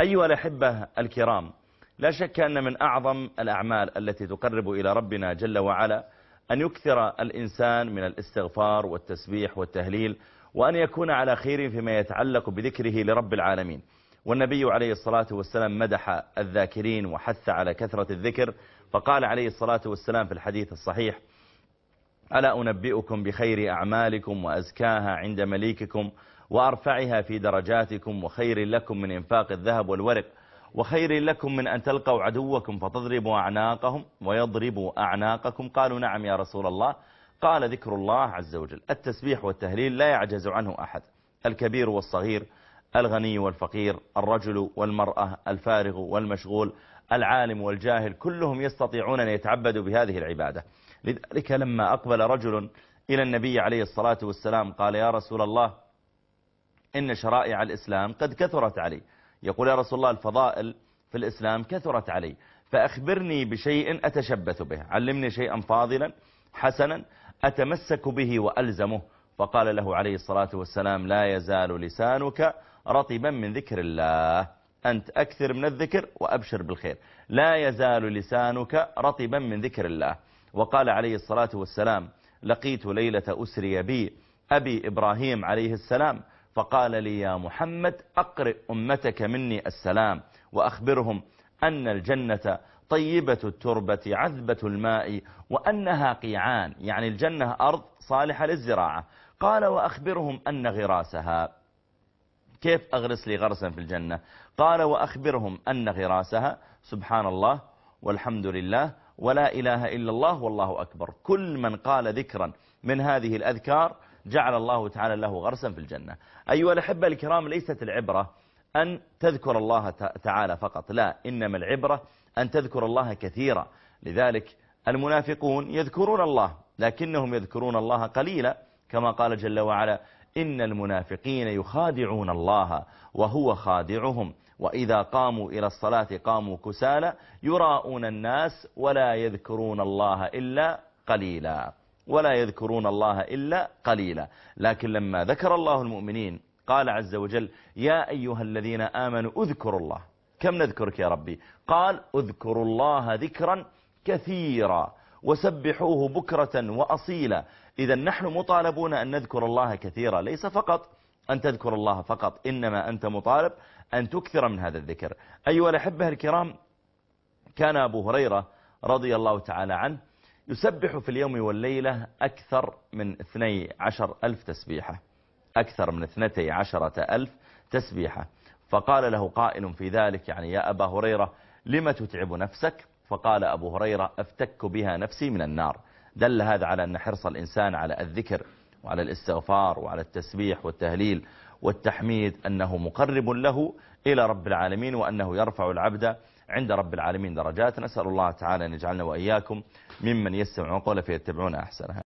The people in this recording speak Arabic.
أيها الأحبة الكرام لا شك أن من أعظم الأعمال التي تقرب إلى ربنا جل وعلا أن يكثر الإنسان من الاستغفار والتسبيح والتهليل وأن يكون على خير فيما يتعلق بذكره لرب العالمين والنبي عليه الصلاة والسلام مدح الذاكرين وحث على كثرة الذكر فقال عليه الصلاة والسلام في الحديث الصحيح ألا أنبئكم بخير أعمالكم وأزكاها عند مليككم وأرفعها في درجاتكم وخير لكم من إنفاق الذهب والورق وخير لكم من أن تلقوا عدوكم فتضربوا أعناقهم ويضربوا أعناقكم قالوا نعم يا رسول الله قال ذكر الله عز وجل التسبيح والتهليل لا يعجز عنه أحد الكبير والصغير الغني والفقير الرجل والمرأة الفارغ والمشغول العالم والجاهل كلهم يستطيعون أن يتعبدوا بهذه العبادة لذلك لما أقبل رجل إلى النبي عليه الصلاة والسلام قال يا رسول الله إن شرائع الإسلام قد كثرت علي يقول يا رسول الله الفضائل في الإسلام كثرت علي فأخبرني بشيء أتشبث به علمني شيئا فاضلا حسنا أتمسك به وألزمه فقال له عليه الصلاة والسلام لا يزال لسانك رطبا من ذكر الله أنت أكثر من الذكر وأبشر بالخير لا يزال لسانك رطبا من ذكر الله وقال عليه الصلاة والسلام لقيت ليلة أسري بي أبي إبراهيم عليه السلام فقال لي يا محمد أقرئ أمتك مني السلام وأخبرهم أن الجنة طيبة التربة عذبة الماء وأنها قيعان يعني الجنة أرض صالحة للزراعة قال وأخبرهم أن غراسها كيف أغرس لي غرسا في الجنة قال وأخبرهم أن غراسها سبحان الله والحمد لله ولا إله إلا الله والله أكبر كل من قال ذكرا من هذه الأذكار جعل الله تعالى له غرسا في الجنة أيها الأحبة الكرام ليست العبرة أن تذكر الله تعالى فقط لا إنما العبرة أن تذكر الله كثيرا لذلك المنافقون يذكرون الله لكنهم يذكرون الله قليلا كما قال جل وعلا إن المنافقين يخادعون الله وهو خادعهم وإذا قاموا إلى الصلاة قاموا كسالى يراؤون الناس ولا يذكرون الله إلا قليلا ولا يذكرون الله إلا قليلا لكن لما ذكر الله المؤمنين قال عز وجل يا أيها الذين آمنوا اذكروا الله كم نذكرك يا ربي قال اذكروا الله ذكرا كثيرا وسبحوه بكرة وأصيلا إذا نحن مطالبون أن نذكر الله كثيرا ليس فقط أن تذكر الله فقط إنما أنت مطالب أن تكثر من هذا الذكر أيها الأحبة الكرام كان أبو هريرة رضي الله تعالى عنه يسبح في اليوم والليلة أكثر من 12 ألف تسبيحة أكثر من 12000 ألف تسبيحة فقال له قائل في ذلك يعني يا أبا هريرة لم تتعب نفسك فقال أبو هريرة أفتك بها نفسي من النار دل هذا على أن حرص الإنسان على الذكر وعلى الاستغفار وعلى التسبيح والتهليل والتحميد أنه مقرب له إلى رب العالمين وأنه يرفع العبد عند رب العالمين درجات نسأل الله تعالى أن يجعلنا وإياكم ممن يستمعون قولا فيتبعون أحسنها